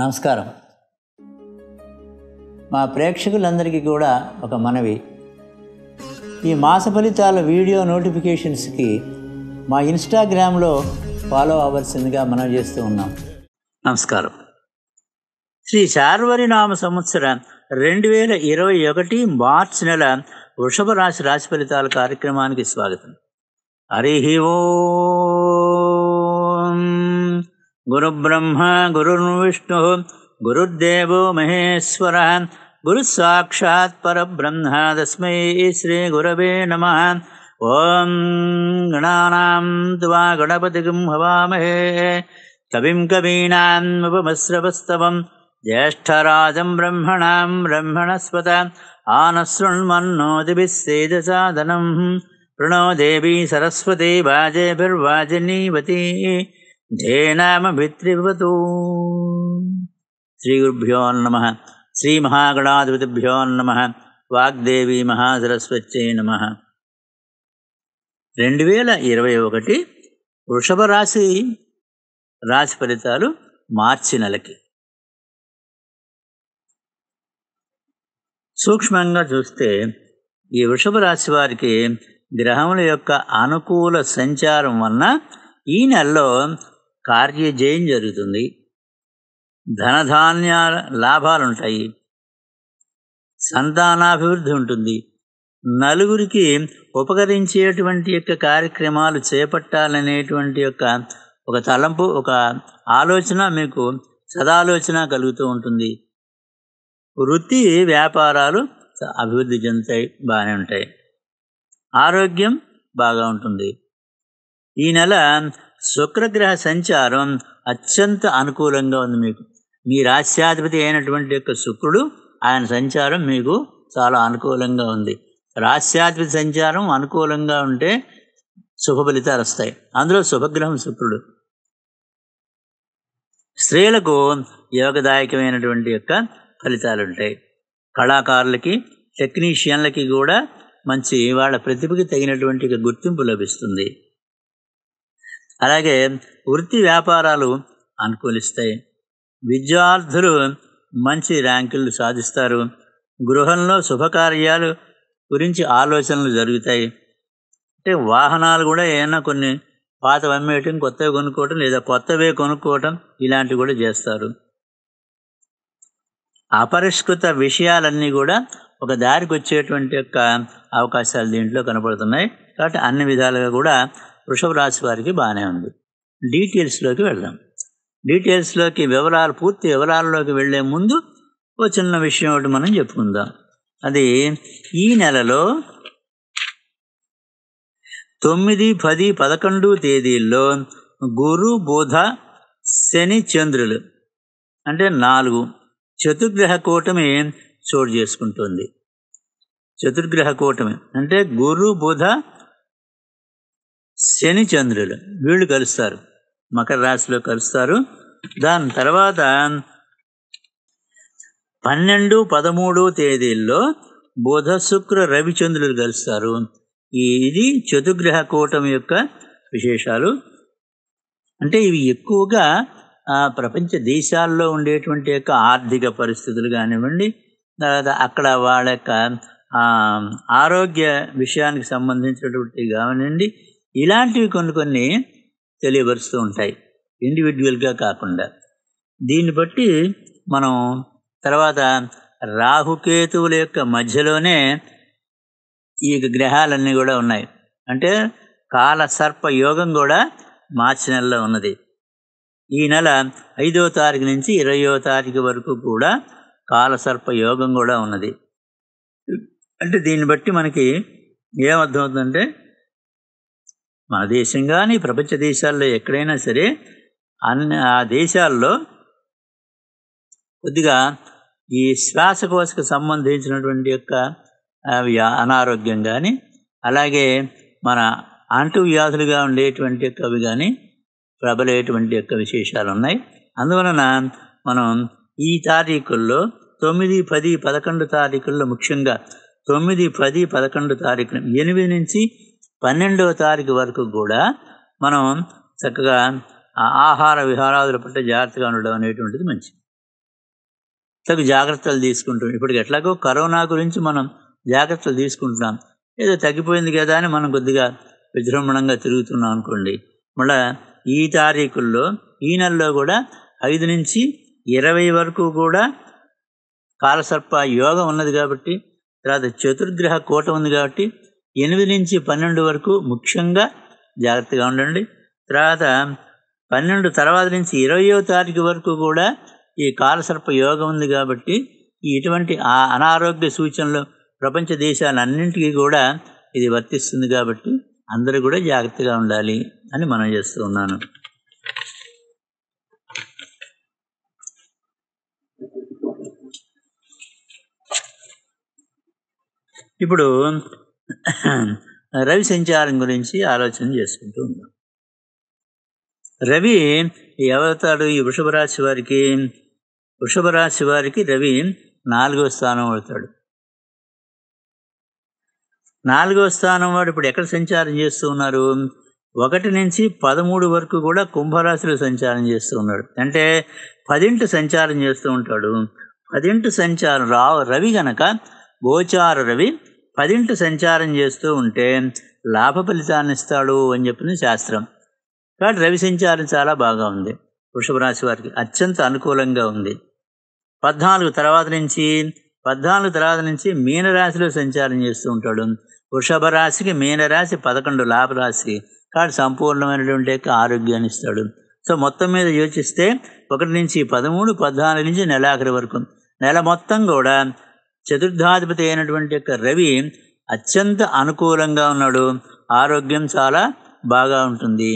నమస్కారం మా ప్రేక్షకులందరికీ కూడా ఒక మనవి ఈ మాస ఫలితాల వీడియో నోటిఫికేషన్స్కి మా ఇన్స్టాగ్రామ్లో ఫాలో అవ్వాల్సిందిగా మనం చేస్తూ ఉన్నాం నమస్కారం శ్రీ నామ సంవత్సరం రెండు వేల ఇరవై ఒకటి మార్చ్ నెల వృషభ రాశి రాశి ఫలితాల కార్యక్రమానికి స్వాగతం హరి ఓ गुरुब्रह्मा गुरुर्विष्णुः गुरुर्देवो महेश्वरः परब्रह्म तस्मै श्रीगुरवे नमः ॐ गणानां त्वा गणपतिगं हवामहे कविं कवीनाम् ज्येष्ठराजं ज्येष्ठराजम् ब्रह्मणाम् ब्रह्मणस्वत आनशृण्मन्नोदिभिः प्रणो देवी सरस्वती वाजेभिर्वाजिनीवती శ్రీ గురుభ్యో నమ శ్రీ మహాగణాధిపతిభ్యో నమ వాగ్దేవి మహాసరస్వత్యై నమ రెండు వేల ఇరవై ఒకటి వృషభ రాశి రాశి ఫలితాలు మార్చి నెలకి సూక్ష్మంగా చూస్తే ఈ వృషభ రాశి వారికి గ్రహముల యొక్క అనుకూల సంచారం వలన ఈ నెలలో జయం జరుగుతుంది లాభాలు లాభాలుంటాయి సంతానాభివృద్ధి ఉంటుంది నలుగురికి ఉపకరించేటువంటి యొక్క కార్యక్రమాలు చేపట్టాలనేటువంటి యొక్క ఒక తలంపు ఒక ఆలోచన మీకు సదాలోచన కలుగుతూ ఉంటుంది వృత్తి వ్యాపారాలు అభివృద్ధి చెందుతాయి బాగానే ఉంటాయి ఆరోగ్యం బాగా ఉంటుంది ఈ నెల శుక్రగ్రహ సంచారం అత్యంత అనుకూలంగా ఉంది మీకు మీ రాశ్యాధిపతి అయినటువంటి యొక్క శుక్రుడు ఆయన సంచారం మీకు చాలా అనుకూలంగా ఉంది రాశ్యాధిపతి సంచారం అనుకూలంగా ఉంటే శుభ ఫలితాలు వస్తాయి అందులో శుభగ్రహం శుక్రుడు స్త్రీలకు యోగదాయకమైనటువంటి యొక్క ఫలితాలు ఉంటాయి కళాకారులకి టెక్నీషియన్లకి కూడా మంచి వాళ్ళ ప్రతిభకి తగినటువంటి గుర్తింపు లభిస్తుంది అలాగే వృత్తి వ్యాపారాలు అనుకూలిస్తాయి విద్యార్థులు మంచి ర్యాంకులు సాధిస్తారు గృహంలో శుభకార్యాలు గురించి ఆలోచనలు జరుగుతాయి అంటే వాహనాలు కూడా ఏమైనా కొన్ని పాతవి అమ్మేయటం కొత్తవి కొనుక్కోవటం లేదా కొత్తవే కొనుక్కోవటం ఇలాంటివి కూడా చేస్తారు అపరిష్కృత విషయాలన్నీ కూడా ఒక దారికి వచ్చేటువంటి యొక్క అవకాశాలు దీంట్లో కనపడుతున్నాయి కాబట్టి అన్ని విధాలుగా కూడా వృషభ రాశి వారికి బాగానే ఉంది డీటెయిల్స్లోకి వెళ్దాం డీటెయిల్స్లోకి వివరాలు పూర్తి వివరాల్లోకి వెళ్లే ముందు ఓ చిన్న విషయం ఒకటి మనం చెప్పుకుందాం అది ఈ నెలలో తొమ్మిది పది పదకొండు తేదీల్లో గురు బుధ శని చంద్రులు అంటే నాలుగు చతుర్గ్రహ కూటమి చోటు చేసుకుంటుంది చతుర్గ్రహ కూటమి అంటే గురు బుధ శని చంద్రులు వీళ్ళు కలుస్తారు మకర రాశిలో కలుస్తారు దాని తర్వాత పన్నెండు పదమూడు తేదీల్లో బుధ శుక్ర రవిచంద్రులు కలుస్తారు ఇది చతుగ్రహ కూటమి యొక్క విశేషాలు అంటే ఇవి ఎక్కువగా ప్రపంచ దేశాల్లో ఉండేటువంటి యొక్క ఆర్థిక పరిస్థితులు కానివ్వండి తర్వాత అక్కడ వాళ్ళ యొక్క ఆరోగ్య విషయానికి సంబంధించినటువంటి కానివ్వండి ఇలాంటివి కొన్ని కొన్ని తెలియపరుస్తూ ఉంటాయి ఇండివిజువల్గా కాకుండా దీన్ని బట్టి మనం తర్వాత రాహుకేతువుల యొక్క మధ్యలోనే ఈ గ్రహాలన్నీ కూడా ఉన్నాయి అంటే కాల సర్ప యోగం కూడా మార్చి నెలలో ఉన్నది ఈ నెల ఐదో తారీఖు నుంచి ఇరవయో తారీఖు వరకు కూడా కాలసర్ప యోగం కూడా ఉన్నది అంటే దీన్ని బట్టి మనకి ఏమర్థమవుతుందంటే మన దేశం కానీ ప్రపంచ దేశాల్లో ఎక్కడైనా సరే అన్ని ఆ దేశాల్లో కొద్దిగా ఈ శ్వాసకోశకు సంబంధించినటువంటి యొక్క అనారోగ్యం కానీ అలాగే మన అంటువ్యాధులుగా ఉండేటువంటి యొక్క అవి కానీ ప్రబలేటువంటి యొక్క విశేషాలు ఉన్నాయి అందువలన మనం ఈ తారీఖుల్లో తొమ్మిది పది పదకొండు తారీఖుల్లో ముఖ్యంగా తొమ్మిది పది పదకొండు తారీఖులు ఎనిమిది నుంచి పన్నెండవ తారీఖు వరకు కూడా మనం చక్కగా ఆహార విహారాదుల పట్ల జాగ్రత్తగా ఉండడం అనేటువంటిది మంచిది తగు జాగ్రత్తలు తీసుకుంటాం ఇప్పటికి ఎట్లాగో కరోనా గురించి మనం జాగ్రత్తలు తీసుకుంటున్నాం ఏదో తగ్గిపోయింది కదా అని మనం కొద్దిగా విజృంభణంగా తిరుగుతున్నాం అనుకోండి మళ్ళీ ఈ తారీఖుల్లో ఈ నెలలో కూడా ఐదు నుంచి ఇరవై వరకు కూడా కాలసర్ప యోగం ఉన్నది కాబట్టి తర్వాత చతుర్గ్రహ కోట ఉంది కాబట్టి ఎనిమిది నుంచి పన్నెండు వరకు ముఖ్యంగా జాగ్రత్తగా ఉండండి తర్వాత పన్నెండు తర్వాత నుంచి ఇరవయో తారీఖు వరకు కూడా ఈ కాలసర్ప యోగం ఉంది కాబట్టి ఇటువంటి ఆ అనారోగ్య సూచనలు ప్రపంచ దేశాలన్నింటికీ కూడా ఇది వర్తిస్తుంది కాబట్టి అందరూ కూడా జాగ్రత్తగా ఉండాలి అని మనం చేస్తూ ఉన్నాను ఇప్పుడు రవి సంచారం గురించి ఆలోచన చేసుకుంటూ ఉన్నాం రవి ఎవరవుతాడు ఈ వృషభ రాశి వారికి వృషభ రాశి వారికి రవి నాలుగో స్థానం అవుతాడు నాలుగో స్థానం వాడు ఇప్పుడు ఎక్కడ సంచారం చేస్తూ ఉన్నారు ఒకటి నుంచి పదమూడు వరకు కూడా కుంభరాశిలో సంచారం చేస్తూ ఉన్నాడు అంటే పదింటి సంచారం చేస్తూ ఉంటాడు పదింటి సంచారం రా రవి గనక గోచార రవి పదింటి సంచారం చేస్తూ ఉంటే లాభ ఫలితాన్ని ఇస్తాడు అని చెప్పింది శాస్త్రం కాబట్టి రవి సంచారం చాలా బాగా ఉంది వృషభ రాశి వారికి అత్యంత అనుకూలంగా ఉంది పద్నాలుగు తర్వాత నుంచి పద్నాలుగు తర్వాత నుంచి మీనరాశిలో సంచారం చేస్తూ ఉంటాడు వృషభ రాశికి మీనరాశి పదకొండు లాభరాశి కాబట్టి సంపూర్ణమైనటువంటి ఆరోగ్యాన్ని ఇస్తాడు సో మొత్తం మీద యోచిస్తే ఒకటి నుంచి పదమూడు పద్నాలుగు నుంచి నెలాఖరి వరకు నెల మొత్తం కూడా చతుర్థాధిపతి అయినటువంటి యొక్క రవి అత్యంత అనుకూలంగా ఉన్నాడు ఆరోగ్యం చాలా బాగా ఉంటుంది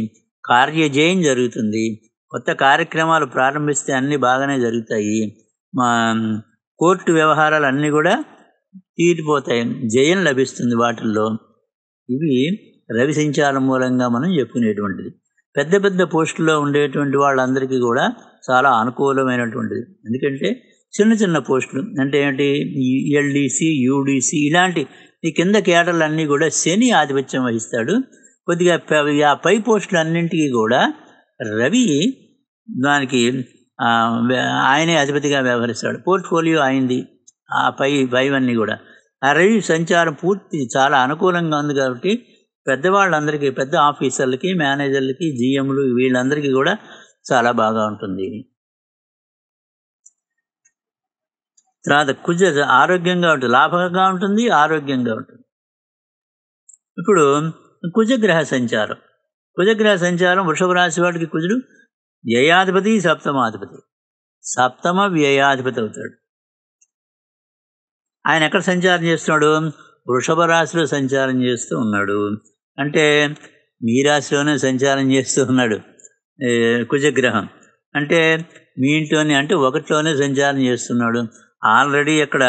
కార్యజయం జరుగుతుంది కొత్త కార్యక్రమాలు ప్రారంభిస్తే అన్నీ బాగానే జరుగుతాయి మా కోర్టు వ్యవహారాలు అన్నీ కూడా తీరిపోతాయి జయం లభిస్తుంది వాటిల్లో ఇవి రవి సంచారం మూలంగా మనం చెప్పుకునేటువంటిది పెద్ద పెద్ద పోస్టుల్లో ఉండేటువంటి వాళ్ళందరికీ కూడా చాలా అనుకూలమైనటువంటిది ఎందుకంటే చిన్న చిన్న పోస్టులు అంటే ఏంటి ఎల్డీసీ యూడీసీ ఇలాంటి ఈ కింద అన్నీ కూడా శని ఆధిపత్యం వహిస్తాడు కొద్దిగా ఆ పై పోస్టులు అన్నింటికి కూడా రవి దానికి ఆయనే అధిపతిగా వ్యవహరిస్తాడు పోర్ట్ఫోలియో అయింది ఆ పై పైవన్నీ కూడా ఆ రవి సంచారం పూర్తి చాలా అనుకూలంగా ఉంది కాబట్టి పెద్దవాళ్ళందరికీ పెద్ద ఆఫీసర్లకి మేనేజర్లకి జీఎంలు వీళ్ళందరికీ కూడా చాలా బాగా ఉంటుంది తర్వాత కుజ ఆరోగ్యంగా ఉంటుంది లాభంగా ఉంటుంది ఆరోగ్యంగా ఉంటుంది ఇప్పుడు కుజగ్రహ సంచారం కుజగ్రహ సంచారం వృషభ రాశి వాడికి కుజుడు వ్యయాధిపతి సప్తమాధిపతి సప్తమ వ్యయాధిపతి అవుతాడు ఆయన ఎక్కడ సంచారం చేస్తున్నాడు వృషభ రాశిలో సంచారం చేస్తూ ఉన్నాడు అంటే మీ రాశిలోనే సంచారం చేస్తూ ఉన్నాడు కుజగ్రహం అంటే మీ ఇంట్లోనే అంటే ఒకటిలోనే సంచారం చేస్తున్నాడు ఆల్రెడీ ఇక్కడ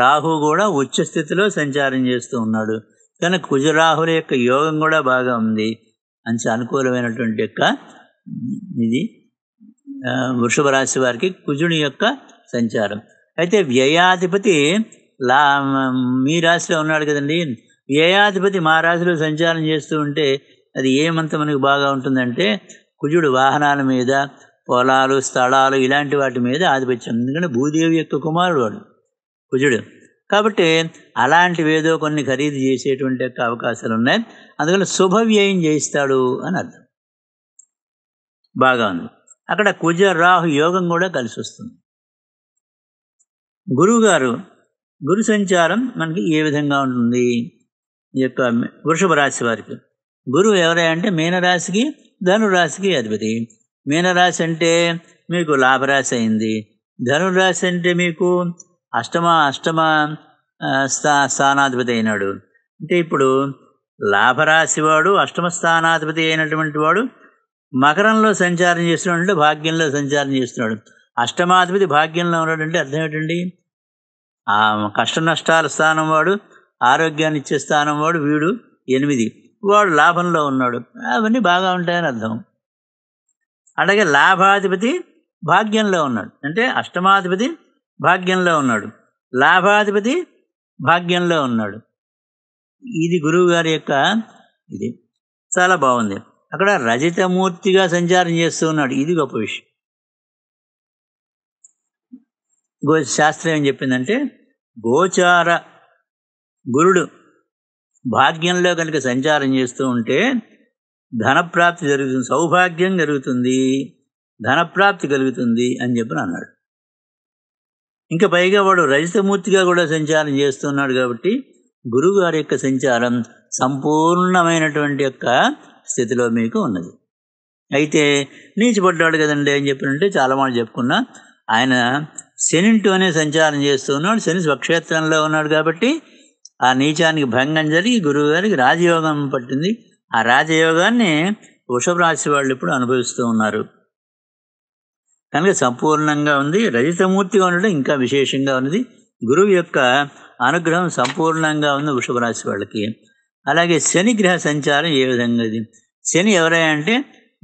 రాహు కూడా ఉచ్చ స్థితిలో సంచారం చేస్తూ ఉన్నాడు కానీ కుజరాహుల యొక్క యోగం కూడా బాగా ఉంది మంచి అనుకూలమైనటువంటి యొక్క ఇది వృషభ రాశి వారికి కుజుని యొక్క సంచారం అయితే వ్యయాధిపతి లా మీ రాశిలో ఉన్నాడు కదండి వ్యయాధిపతి మా రాశిలో సంచారం చేస్తూ ఉంటే అది ఏమంత మనకు బాగా ఉంటుందంటే కుజుడు వాహనాల మీద పొలాలు స్థలాలు ఇలాంటి వాటి మీద ఆధిపత్యం ఎందుకంటే భూదేవి యొక్క కుమారుడు వాడు కుజుడు కాబట్టి అలాంటివి ఏదో కొన్ని ఖరీదు చేసేటువంటి యొక్క అవకాశాలు ఉన్నాయి అందుకని శుభవ్యయం చేయిస్తాడు అని అర్థం బాగా ఉంది అక్కడ కుజ రాహు యోగం కూడా కలిసి వస్తుంది గురువుగారు గురు సంచారం మనకి ఏ విధంగా ఉంటుంది ఈ యొక్క వృషభ రాశి వారికి గురువు ఎవరై అంటే మీనరాశికి ధనురాశికి అధిపతి మీనరాశి అంటే మీకు లాభరాశి అయింది ధనురాశి అంటే మీకు అష్టమ అష్టమ స్థా స్థానాధిపతి అయినాడు అంటే ఇప్పుడు లాభరాశి వాడు అష్టమ స్థానాధిపతి అయినటువంటి వాడు మకరంలో సంచారం చేస్తున్నాడు భాగ్యంలో సంచారం చేస్తున్నాడు అష్టమాధిపతి భాగ్యంలో ఉన్నాడు అంటే అర్థం ఏంటండి ఆ కష్ట నష్టాల స్థానం వాడు ఆరోగ్యాన్ని ఇచ్చే స్థానం వాడు వీడు ఎనిమిది వాడు లాభంలో ఉన్నాడు అవన్నీ బాగా ఉంటాయని అర్థం అలాగే లాభాధిపతి భాగ్యంలో ఉన్నాడు అంటే అష్టమాధిపతి భాగ్యంలో ఉన్నాడు లాభాధిపతి భాగ్యంలో ఉన్నాడు ఇది గురువు గారి యొక్క ఇది చాలా బాగుంది అక్కడ రజితమూర్తిగా సంచారం చేస్తూ ఉన్నాడు ఇది గొప్ప విషయం గో శాస్త్రం ఏం చెప్పిందంటే గోచార గురుడు భాగ్యంలో కనుక సంచారం చేస్తూ ఉంటే ధనప్రాప్తి జరుగుతుంది సౌభాగ్యం జరుగుతుంది ధనప్రాప్తి కలుగుతుంది అని చెప్పి అన్నాడు ఇంకా పైగా వాడు రజతమూర్తిగా కూడా సంచారం చేస్తున్నాడు కాబట్టి గురువుగారి యొక్క సంచారం సంపూర్ణమైనటువంటి యొక్క స్థితిలో మీకు ఉన్నది అయితే నీచిపడ్డాడు కదండి అని చెప్పినంటే చాలా మాట చెప్పుకున్నా ఆయన అనే సంచారం చేస్తున్నాడు శని స్వక్షేత్రంలో ఉన్నాడు కాబట్టి ఆ నీచానికి భంగం జరిగి గురువుగారికి రాజయోగం పట్టింది ఆ రాజయోగాన్ని వృషభ రాశి వాళ్ళు ఇప్పుడు అనుభవిస్తూ ఉన్నారు కనుక సంపూర్ణంగా ఉంది రజితమూర్తిగా ఉండడం ఇంకా విశేషంగా ఉన్నది గురువు యొక్క అనుగ్రహం సంపూర్ణంగా ఉంది వృషభ రాశి వాళ్ళకి అలాగే శని గ్రహ సంచారం ఏ విధంగా ఇది శని అంటే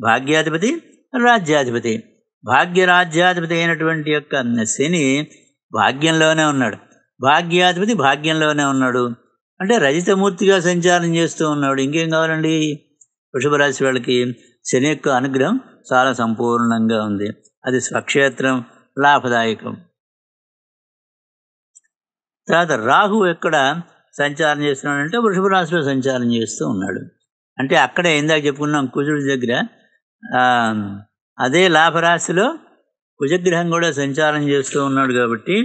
భాగ్యాధిపతి రాజ్యాధిపతి భాగ్యరాజ్యాధిపతి అయినటువంటి యొక్క శని భాగ్యంలోనే ఉన్నాడు భాగ్యాధిపతి భాగ్యంలోనే ఉన్నాడు అంటే రజితమూర్తిగా సంచారం చేస్తూ ఉన్నాడు ఇంకేం కావాలండి వృషభరాశి వాళ్ళకి శని యొక్క అనుగ్రహం చాలా సంపూర్ణంగా ఉంది అది స్వక్షేత్రం లాభదాయకం తర్వాత రాహు ఎక్కడ సంచారం చేస్తున్నాడంటే వృషభ రాశిలో సంచారం చేస్తూ ఉన్నాడు అంటే అక్కడే ఇందాక చెప్పుకున్నాం కుజుడి దగ్గర అదే లాభరాశిలో కుజగ్రహం కూడా సంచారం చేస్తూ ఉన్నాడు కాబట్టి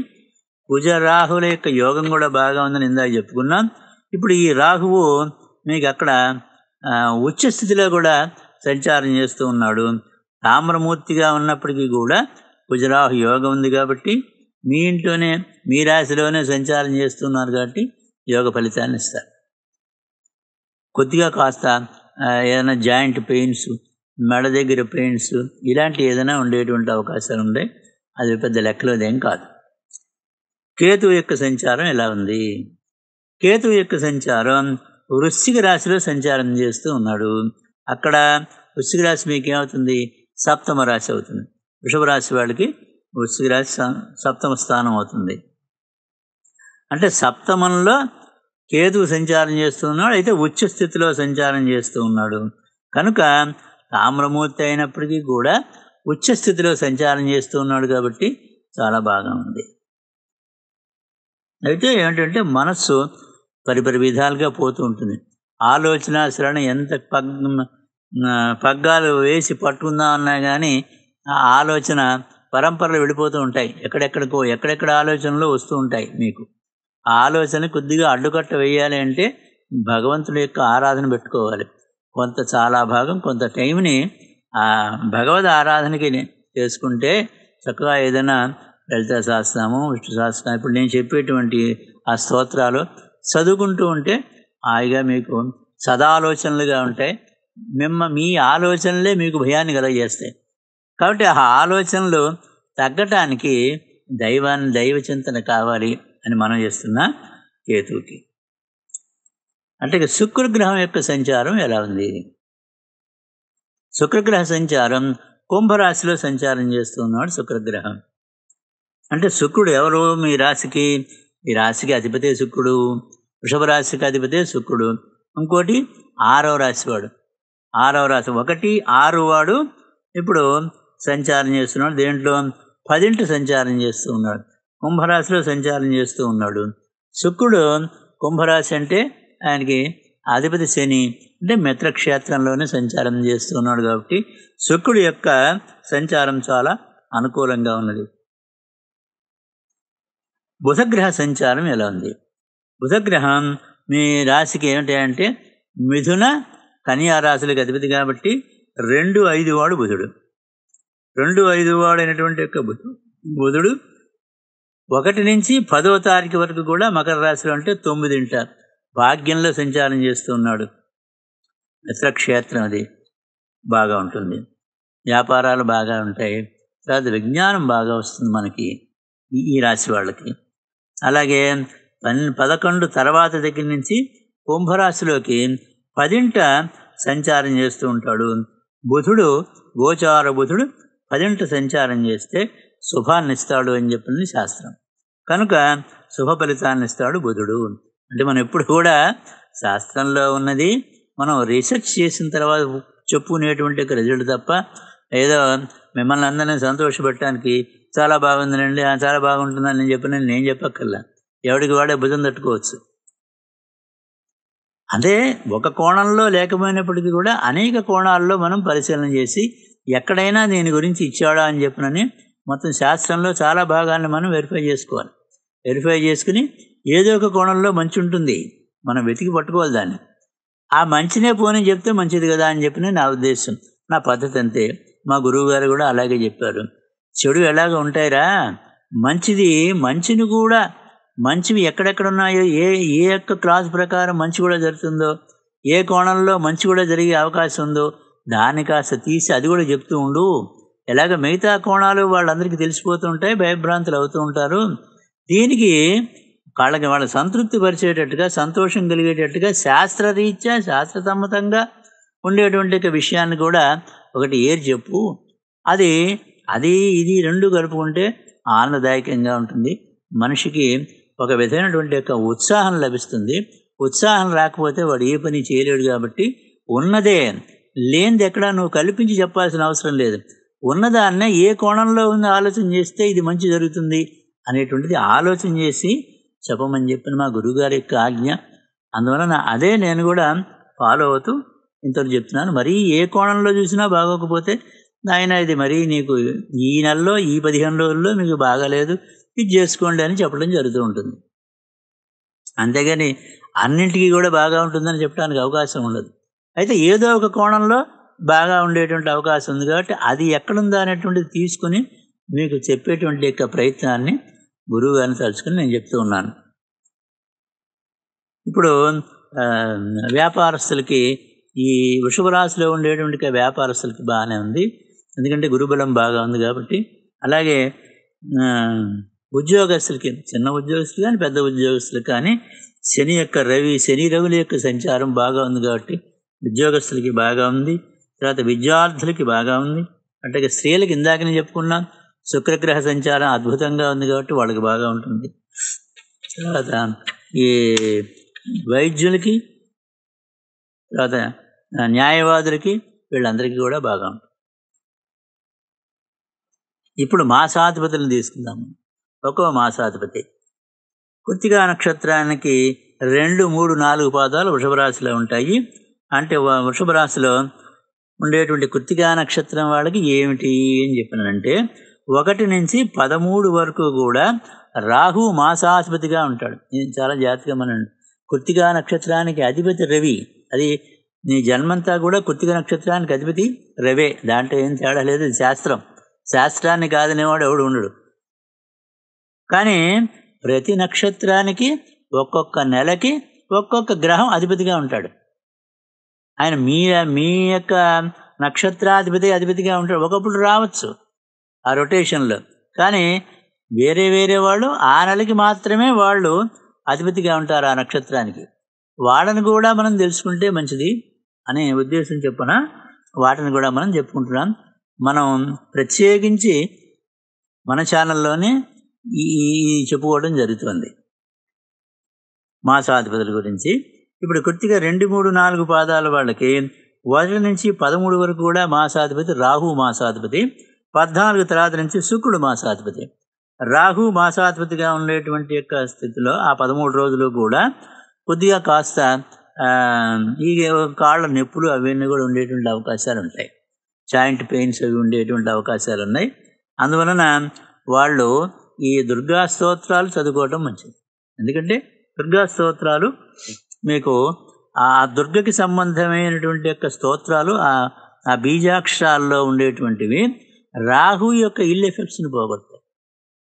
కుజ రాహుల యొక్క యోగం కూడా బాగా ఉందని ఇందాక చెప్పుకున్నాం ఇప్పుడు ఈ రాహువు మీకు అక్కడ ఉచ్చ స్థితిలో కూడా సంచారం చేస్తూ ఉన్నాడు తామ్రమూర్తిగా ఉన్నప్పటికీ కూడా కుజరాహు యోగం ఉంది కాబట్టి మీ ఇంట్లోనే మీ రాశిలోనే సంచారం చేస్తున్నారు కాబట్టి యోగ ఫలితాన్ని ఇస్తారు కొద్దిగా కాస్త ఏదైనా జాయింట్ పెయిన్స్ మెడ దగ్గర పెయిన్స్ ఇలాంటి ఏదైనా ఉండేటువంటి అవకాశాలు ఉన్నాయి అది పెద్ద లెక్కలోదేం కాదు కేతు యొక్క సంచారం ఇలా ఉంది కేతు యొక్క సంచారం వృశ్చిక రాశిలో సంచారం చేస్తూ ఉన్నాడు అక్కడ వృశ్చిక రాశి మీకు ఏమవుతుంది సప్తమ రాశి అవుతుంది వృషభ రాశి వాళ్ళకి వృశ్చిక రాశి సప్తమ స్థానం అవుతుంది అంటే సప్తమంలో కేతు సంచారం చేస్తూ ఉన్నాడు అయితే ఉచ్చ స్థితిలో సంచారం చేస్తూ ఉన్నాడు కనుక తామ్రమూర్తి అయినప్పటికీ కూడా ఉచ్చ స్థితిలో సంచారం చేస్తూ ఉన్నాడు కాబట్టి చాలా బాగా ఉంది అయితే ఏంటంటే మనస్సు పరిపరి విధాలుగా పోతూ ఉంటుంది ఆలోచన శ్రణ ఎంత పగ్ పగ్గాలు వేసి పట్టుకుందాం అన్నా కానీ ఆ ఆలోచన పరంపరలు వెళ్ళిపోతూ ఉంటాయి ఎక్కడెక్కడికో ఎక్కడెక్కడ ఆలోచనలు వస్తూ ఉంటాయి మీకు ఆ ఆలోచన కొద్దిగా అడ్డుకట్ట వేయాలి అంటే భగవంతుని యొక్క ఆరాధన పెట్టుకోవాలి కొంత చాలా భాగం కొంత టైంని ఆ భగవద్ ఆరాధనకి చేసుకుంటే చక్కగా ఏదైనా లలిత శాస్త్రము విష్ణు శాస్త్రం ఇప్పుడు నేను చెప్పేటువంటి ఆ స్తోత్రాలు చదువుకుంటూ ఉంటే హాయిగా మీకు సదాలోచనలుగా ఉంటాయి మిమ్మ మీ ఆలోచనలే మీకు భయాన్ని కలగజేస్తాయి కాబట్టి ఆ ఆలోచనలు తగ్గటానికి దైవాన్ని దైవ చింతన కావాలి అని మనం చేస్తున్న కేతువుకి అంటే శుక్రగ్రహం యొక్క సంచారం ఎలా ఉంది శుక్రగ్రహ సంచారం కుంభరాశిలో సంచారం చేస్తున్నాడు శుక్రగ్రహం అంటే శుక్రుడు ఎవరు మీ రాశికి ఈ రాశికి అధిపతి శుక్రుడు వృషభ రాశికి అధిపతి శుక్రుడు ఇంకోటి ఆరవ రాశి వాడు ఆరవ రాశి ఒకటి ఆరు వాడు ఇప్పుడు సంచారం చేస్తున్నాడు దేంట్లో పదింటి సంచారం చేస్తూ ఉన్నాడు కుంభరాశిలో సంచారం చేస్తూ ఉన్నాడు శుక్రుడు కుంభరాశి అంటే ఆయనకి అధిపతి శని అంటే మిత్రక్షేత్రంలోనే సంచారం చేస్తూ ఉన్నాడు కాబట్టి శుక్రుడు యొక్క సంచారం చాలా అనుకూలంగా ఉన్నది బుధగ్రహ సంచారం ఎలా ఉంది బుధగ్రహం మీ రాశికి ఏమిటంటే మిథున కన్యా రాశులకు అధిపతి కాబట్టి రెండు ఐదు వాడు బుధుడు రెండు ఐదు వాడు అయినటువంటి యొక్క బుధుడు ఒకటి నుంచి పదో తారీఖు వరకు కూడా మకర రాశిలో అంటే తొమ్మిది ఉంటారు భాగ్యంలో సంచారం చేస్తూ ఉన్నాడు మిత్రక్షేత్రం అది బాగా ఉంటుంది వ్యాపారాలు బాగా ఉంటాయి తర్వాత విజ్ఞానం బాగా వస్తుంది మనకి ఈ రాశి వాళ్ళకి అలాగే పన్ పదకొండు తర్వాత దగ్గర నుంచి కుంభరాశిలోకి పదింట సంచారం చేస్తూ ఉంటాడు బుధుడు గోచార బుధుడు పదింట సంచారం చేస్తే శుభాన్ని ఇస్తాడు అని చెప్పింది శాస్త్రం కనుక శుభ ఫలితాన్ని ఇస్తాడు బుధుడు అంటే మనం ఎప్పుడు కూడా శాస్త్రంలో ఉన్నది మనం రీసెర్చ్ చేసిన తర్వాత చెప్పుకునేటువంటి రిజల్ట్ తప్ప ఏదో మిమ్మల్ని అందరినీ సంతోషపెట్టడానికి చాలా బాగుందినండి చాలా బాగుంటుందని నేను చెప్పిన నేను చెప్పక్కర్లా ఎవడికి వాడే భుజం తట్టుకోవచ్చు అదే ఒక కోణంలో లేకపోయినప్పటికీ కూడా అనేక కోణాల్లో మనం పరిశీలన చేసి ఎక్కడైనా దీని గురించి ఇచ్చాడా అని చెప్పినని మొత్తం శాస్త్రంలో చాలా భాగాన్ని మనం వెరిఫై చేసుకోవాలి వెరిఫై చేసుకుని ఏదో ఒక కోణంలో మంచి ఉంటుంది మనం వెతికి పట్టుకోవాలి దాన్ని ఆ మంచినే పోని చెప్తే మంచిది కదా అని చెప్పిన నా ఉద్దేశం నా పద్ధతి అంతే మా గురువుగారు కూడా అలాగే చెప్పారు చెడు ఎలాగ ఉంటాయిరా మంచిది మంచిని కూడా మంచివి ఎక్కడెక్కడ ఉన్నాయో ఏ ఏ యొక్క క్లాస్ ప్రకారం మంచి కూడా జరుగుతుందో ఏ కోణంలో మంచి కూడా జరిగే అవకాశం ఉందో దాన్ని కాస్త తీసి అది కూడా చెప్తూ ఉండు ఎలాగ మిగతా కోణాలు వాళ్ళందరికీ తెలిసిపోతూ ఉంటాయి భయభ్రాంతులు అవుతూ ఉంటారు దీనికి వాళ్ళకి వాళ్ళ సంతృప్తి పరిచేటట్టుగా సంతోషం కలిగేటట్టుగా శాస్త్రరీత్యా శాస్త్రసమ్మతంగా ఉండేటువంటి విషయాన్ని కూడా ఒకటి ఏరు చెప్పు అది అది ఇది రెండు కలుపుకుంటే ఆనందదాయకంగా ఉంటుంది మనిషికి ఒక విధమైనటువంటి యొక్క ఉత్సాహం లభిస్తుంది ఉత్సాహం రాకపోతే వాడు ఏ పని చేయలేడు కాబట్టి ఉన్నదే లేనిది ఎక్కడ నువ్వు కల్పించి చెప్పాల్సిన అవసరం లేదు ఉన్నదాన్నే ఏ కోణంలో ఉంది ఆలోచన చేస్తే ఇది మంచి జరుగుతుంది అనేటువంటిది ఆలోచన చేసి చెప్పమని చెప్పిన మా గురువుగారి యొక్క ఆజ్ఞ అందువలన అదే నేను కూడా ఫాలో అవుతూ ఇంతకు చెప్తున్నాను మరీ ఏ కోణంలో చూసినా బాగోకపోతే నాయన ఇది మరి నీకు ఈ నెలలో ఈ పదిహేను రోజుల్లో మీకు బాగాలేదు ఇది చేసుకోండి అని చెప్పడం జరుగుతూ ఉంటుంది అంతేగాని అన్నింటికీ కూడా బాగా ఉంటుందని చెప్పడానికి అవకాశం ఉండదు అయితే ఏదో ఒక కోణంలో బాగా ఉండేటువంటి అవకాశం ఉంది కాబట్టి అది ఎక్కడుందా అనేటువంటిది తీసుకుని మీకు చెప్పేటువంటి యొక్క ప్రయత్నాన్ని గురువు గారిని తలుచుకుని నేను చెప్తూ ఉన్నాను ఇప్పుడు వ్యాపారస్తులకి ఈ వృషభ రాశిలో ఉండేటువంటి వ్యాపారస్తులకి బాగానే ఉంది ఎందుకంటే గురుబలం బాగా ఉంది కాబట్టి అలాగే ఉద్యోగస్తులకి చిన్న ఉద్యోగస్తులు కానీ పెద్ద ఉద్యోగస్తులు కానీ శని యొక్క రవి శని రవుల యొక్క సంచారం బాగా ఉంది కాబట్టి ఉద్యోగస్తులకి బాగా ఉంది తర్వాత విద్యార్థులకి బాగా ఉంది అంటే స్త్రీలకి ఇందాకనే చెప్పుకున్నాను శుక్రగ్రహ సంచారం అద్భుతంగా ఉంది కాబట్టి వాళ్ళకి బాగా ఉంటుంది తర్వాత ఈ వైద్యులకి తర్వాత న్యాయవాదులకి వీళ్ళందరికీ కూడా బాగా ఉంటుంది ఇప్పుడు మాసాధిపతులను తీసుకుందాము ఒక్కో మాసాధిపతి కృత్తికా నక్షత్రానికి రెండు మూడు నాలుగు పాదాలు వృషభరాశిలో ఉంటాయి అంటే వృషభరాశిలో ఉండేటువంటి కృత్తికా నక్షత్రం వాళ్ళకి ఏమిటి అని చెప్పినంటే ఒకటి నుంచి పదమూడు వరకు కూడా రాహు మాసాధిపతిగా ఉంటాడు నేను చాలా జాగ్రత్తగా మన కృత్తికా నక్షత్రానికి అధిపతి రవి అది నీ జన్మంతా కూడా కృత్తిక నక్షత్రానికి అధిపతి రవే దాంట్లో ఏం తేడా లేదు శాస్త్రం శాస్త్రాన్ని కాదనేవాడు ఎవడు ఉండడు కానీ ప్రతి నక్షత్రానికి ఒక్కొక్క నెలకి ఒక్కొక్క గ్రహం అధిపతిగా ఉంటాడు ఆయన మీ మీ యొక్క నక్షత్రాధిపతి అధిపతిగా ఉంటాడు ఒకప్పుడు రావచ్చు ఆ రొటేషన్లో కానీ వేరే వేరే వాళ్ళు ఆ నెలకి మాత్రమే వాళ్ళు అధిపతిగా ఉంటారు ఆ నక్షత్రానికి వాళ్ళని కూడా మనం తెలుసుకుంటే మంచిది అనే ఉద్దేశం చెప్పున వాటిని కూడా మనం చెప్పుకుంటున్నాం మనం ప్రత్యేకించి మన ఛానల్లోనే ఈ చెప్పుకోవడం జరుగుతుంది మాసాధిపతుల గురించి ఇప్పుడు కొద్దిగా రెండు మూడు నాలుగు పాదాల వాళ్ళకి ఒకటి నుంచి పదమూడు వరకు కూడా మాసాధిపతి రాహు మాసాధిపతి పద్నాలుగు తర్వాత నుంచి శుక్రుడు మాసాధిపతి రాహు మాసాధిపతిగా ఉండేటువంటి యొక్క స్థితిలో ఆ పదమూడు రోజులు కూడా కొద్దిగా కాస్త ఈ కాళ్ళ నొప్పులు అవన్నీ కూడా ఉండేటువంటి అవకాశాలు ఉంటాయి జాయింట్ పెయిన్స్ అవి ఉండేటువంటి అవకాశాలు ఉన్నాయి అందువలన వాళ్ళు ఈ దుర్గా స్తోత్రాలు చదువుకోవటం మంచిది ఎందుకంటే దుర్గా స్తోత్రాలు మీకు ఆ దుర్గకి సంబంధమైనటువంటి యొక్క స్తోత్రాలు ఆ బీజాక్షరాల్లో ఉండేటువంటివి రాహు యొక్క ఇల్ ఎఫెక్ట్స్ని పోగొడతాయి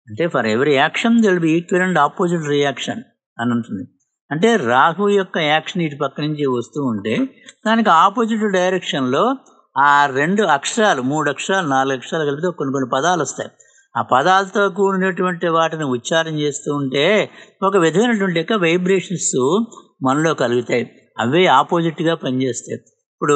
అంటే for every action there'll be equal and opposite reaction అని ఉంటుంది అంటే రాహు యొక్క యాక్షన్ ఇటు పక్క నుంచి వస్తూ ఉంటే దానికి ఆపోజిట్ డైరెక్షన్లో ఆ రెండు అక్షరాలు మూడు అక్షరాలు నాలుగు అక్షరాలు కలిపితే కొన్ని కొన్ని పదాలు వస్తాయి ఆ పదాలతో కూడినటువంటి వాటిని ఉచ్చారం చేస్తూ ఉంటే ఒక విధమైనటువంటి యొక్క వైబ్రేషన్స్ మనలో కలుగుతాయి అవే ఆపోజిట్గా పనిచేస్తాయి ఇప్పుడు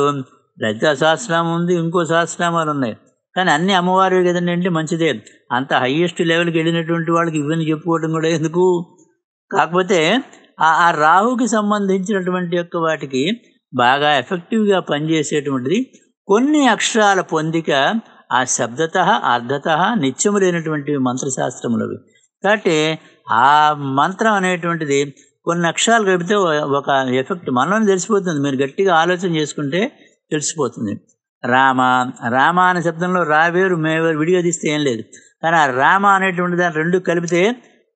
లలితా సహస్రనామం ఉంది ఇంకో సహస్రనామాలు ఉన్నాయి కానీ అన్ని అమ్మవారి కదండి అంటే మంచిదే అంత హయ్యెస్ట్ లెవెల్కి వెళ్ళినటువంటి వాళ్ళకి ఇవన్నీ చెప్పుకోవడం కూడా ఎందుకు కాకపోతే ఆ రాహుకి సంబంధించినటువంటి యొక్క వాటికి బాగా ఎఫెక్టివ్గా పనిచేసేటువంటిది కొన్ని అక్షరాల పొందిక ఆ శబ్దత అర్ధత నిత్యము లేనటువంటి మంత్రశాస్త్రములవి కాబట్టి ఆ మంత్రం అనేటువంటిది కొన్ని అక్షరాలు కలిపితే ఒక ఎఫెక్ట్ మనలో తెలిసిపోతుంది మీరు గట్టిగా ఆలోచన చేసుకుంటే తెలిసిపోతుంది రామ రామ అనే శబ్దంలో రావేరు మేవేరు విడిగా తీస్తే ఏం లేదు కానీ ఆ రామ అనేటువంటి దాన్ని రెండు కలిపితే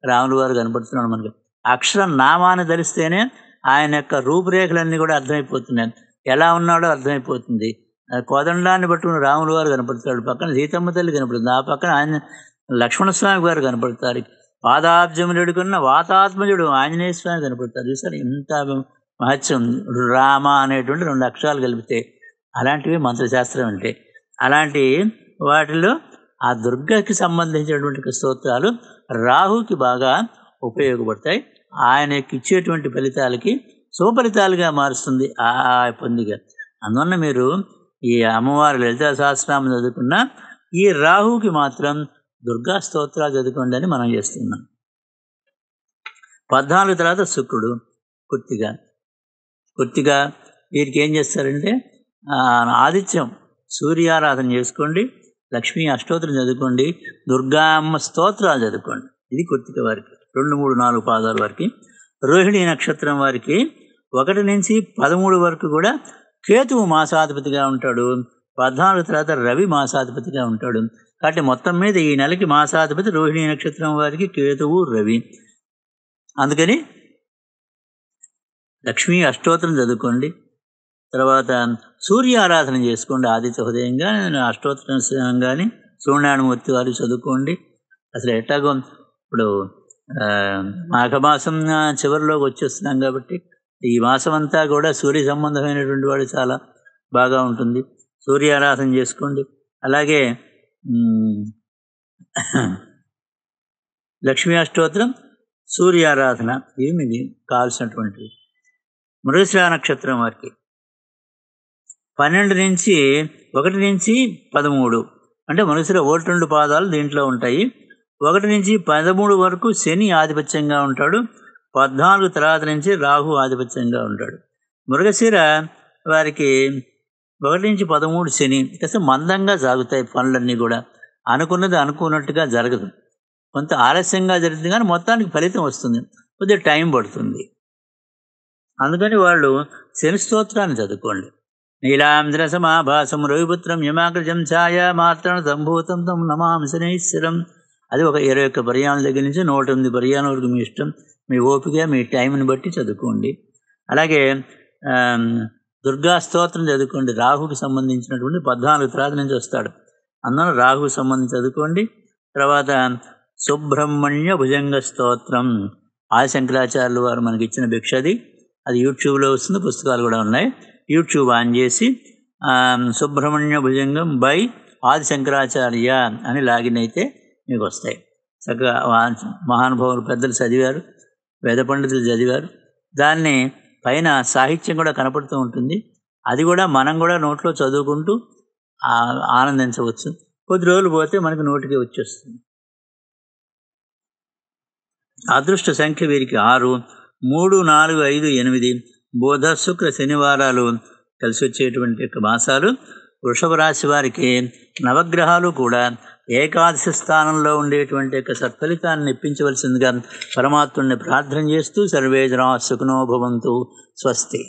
రాములు వారు కనపడుతున్నాడు మనకి అక్షరం నామాన్ని ధరిస్తేనే ఆయన యొక్క రూపురేఖలన్నీ కూడా అర్థమైపోతున్నాయి ఎలా ఉన్నాడో అర్థమైపోతుంది కోదండాన్ని పట్టుకుని రాములు వారు కనపడతాడు పక్కన సీతమ్మ తల్లి కనపడుతుంది ఆ పక్కన ఆయన స్వామి వారు కనపడతారు పాదాబ్జములుడుకున్న వాతాత్మజుడు ఆంజనేయ స్వామి కనపడతారు చూసారు ఇంత మహత్సం రామ అనేటువంటి రెండు అక్షరాలు కలిపితే అలాంటివి మంత్రశాస్త్రం అంటే అలాంటి వాటిలో ఆ దుర్గకి సంబంధించినటువంటి స్తోత్రాలు రాహుకి బాగా ఉపయోగపడతాయి ఆయనకి ఇచ్చేటువంటి ఫలితాలకి సుఫలితాలుగా మారుస్తుంది ఆ పొందిగా అందువల్ల మీరు ఈ అమ్మవారి లలిత సహస్రామ చదువుకున్న ఈ రాహుకి మాత్రం దుర్గా స్తోత్రాలు చదువుకోండి అని మనం చేస్తున్నాం పద్నాలుగు తర్వాత శుక్రుడు కొత్తిగా కొత్తిగా వీరికి ఏం చేస్తారంటే ఆదిత్యం సూర్యారాధన చేసుకోండి లక్ష్మీ అష్టోత్రం చదువుకోండి దుర్గా అమ్మ స్తోత్రాలు చదువుకోండి ఇది కొత్తిక వారికి రెండు మూడు నాలుగు పాదాల వారికి రోహిణి నక్షత్రం వారికి ఒకటి నుంచి పదమూడు వరకు కూడా కేతువు మాసాధిపతిగా ఉంటాడు పద్నాలుగు తర్వాత రవి మాసాధిపతిగా ఉంటాడు కాబట్టి మొత్తం మీద ఈ నెలకి మాసాధిపతి రోహిణీ నక్షత్రం వారికి కేతువు రవి అందుకని లక్ష్మీ అష్టోత్తరం చదువుకోండి తర్వాత సూర్య ఆరాధన చేసుకోండి ఆదిత్య హృదయంగా అష్టోత్తరం కానీ సూర్యనారాయణమూర్తి వారు చదువుకోండి అసలు ఎట్లాగో ఇప్పుడు మాఘమాసం చివరిలోకి వచ్చేస్తున్నాం కాబట్టి ఈ మాసం అంతా కూడా సూర్య సంబంధమైనటువంటి వాడు చాలా బాగా ఉంటుంది సూర్య ఆరాధన చేసుకోండి అలాగే లక్ష్మీ అష్టోత్రం సూర్య ఆరాధన ఇవి మీకు కావాల్సినటువంటివి మృగశిరా నక్షత్రం వారికి పన్నెండు నుంచి ఒకటి నుంచి పదమూడు అంటే మనుషుల ఒకటి రెండు పాదాలు దీంట్లో ఉంటాయి ఒకటి నుంచి పదమూడు వరకు శని ఆధిపత్యంగా ఉంటాడు పద్నాలుగు తర్వాత నుంచి రాహు ఆధిపత్యంగా ఉంటాడు మృగశిర వారికి ఒకటి నుంచి పదమూడు శని కాస్త మందంగా సాగుతాయి పనులన్నీ కూడా అనుకున్నది అనుకున్నట్టుగా జరగదు కొంత ఆలస్యంగా జరుగుతుంది కానీ మొత్తానికి ఫలితం వస్తుంది కొద్దిగా టైం పడుతుంది అందుకని వాళ్ళు శని స్తోత్రాన్ని చదువుకోండి నీలాంధ్ర సమాభాసం రవిపుత్రం యమాకృజం ఛాయ మాత్రం సంభూతం నమాంశనేశ్వరం అది ఒక ఇరవై ఒక్క పర్యాణం దగ్గర నుంచి నూట ఎనిమిది పర్యాణం వరకు మీ ఇష్టం మీ ఓపిక మీ టైంని బట్టి చదువుకోండి అలాగే దుర్గా స్తోత్రం చదువుకోండి రాహుకి సంబంధించినటువంటి పద్నాలుగు తరాల నుంచి వస్తాడు అందులో రాహుకి సంబంధించి చదువుకోండి తర్వాత సుబ్రహ్మణ్య భుజంగ స్తోత్రం శంకరాచార్యులు వారు మనకి ఇచ్చిన భిక్ష అది యూట్యూబ్లో వస్తుంది పుస్తకాలు కూడా ఉన్నాయి యూట్యూబ్ ఆన్ చేసి సుబ్రహ్మణ్య భుజంగం బై ఆది శంకరాచార్య అని లాగిన్ అయితే మీకు వస్తాయి చక్కగా మహానుభావులు పెద్దలు చదివారు వేద పండితులు చదివారు దాన్ని పైన సాహిత్యం కూడా కనపడుతూ ఉంటుంది అది కూడా మనం కూడా నోట్లో చదువుకుంటూ ఆనందించవచ్చు కొద్ది రోజులు పోతే మనకు నోటికి వచ్చేస్తుంది అదృష్ట సంఖ్య వీరికి ఆరు మూడు నాలుగు ఐదు ఎనిమిది బోధ శుక్ర శనివారాలు కలిసి వచ్చేటువంటి యొక్క మాసాలు వృషభ రాశి వారికి నవగ్రహాలు కూడా ఏకాదశి స్థానంలో ఉండేటువంటి యొక్క సత్ఫలితాన్ని ఇప్పించవలసిందిగా పరమాత్ముడిని ప్రార్థన చేస్తూ సర్వేజనా సుఖనోభవంతు స్వస్తి